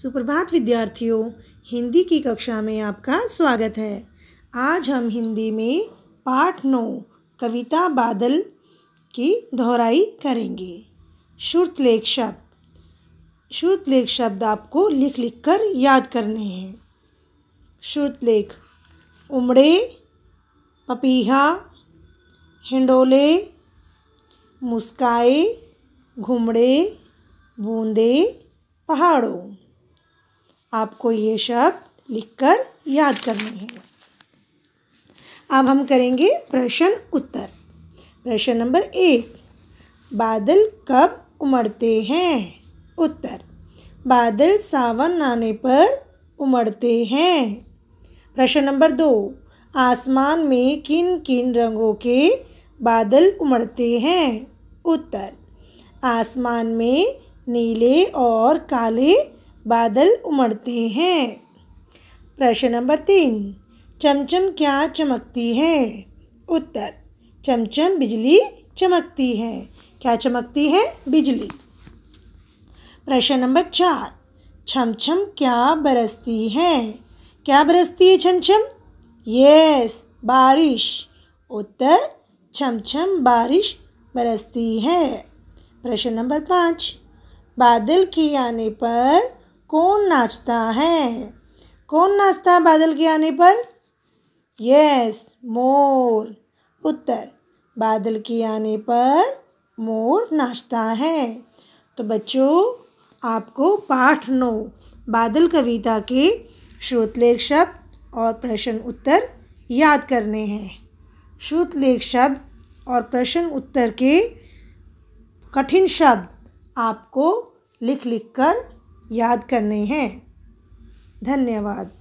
सुप्रभात विद्यार्थियों हिंदी की कक्षा में आपका स्वागत है आज हम हिंदी में पाठ नौ कविता बादल की दोहराई करेंगे श्रुतलेख शब्द श्रुतलेख शब्द आपको लिख लिख कर याद करने हैं श्रुतलेख उमड़े पपीहा हिंडोले मुस्काए घुमड़े बूंदे पहाड़ों आपको ये शब्द लिखकर याद करने हैं अब हम करेंगे प्रश्न उत्तर प्रश्न नंबर एक बादल कब उमड़ते हैं उत्तर बादल सावन आने पर उमड़ते हैं प्रश्न नंबर दो आसमान में किन किन रंगों के बादल उमड़ते हैं उत्तर आसमान में नीले और काले बादल उमड़ते हैं प्रश्न नंबर तीन चमचम क्या चमकती है उत्तर चमचम बिजली चमकती है क्या चमकती है बिजली प्रश्न नंबर चार छमछम क्या बरसती है क्या बरसती है छमछम यस बारिश उत्तर छमछम बारिश बरसती है प्रश्न नंबर पाँच बादल के आने पर कौन नाचता है कौन नाचता है बादल के आने पर यस मोर उत्तर बादल के आने पर मोर नाचता है तो बच्चों आपको पाठ नौ बादल कविता के श्रोतलेख शब्द और प्रश्न उत्तर याद करने हैं श्रुतलेख शब्द और प्रश्न उत्तर के कठिन शब्द आपको लिख लिख कर याद करने हैं धन्यवाद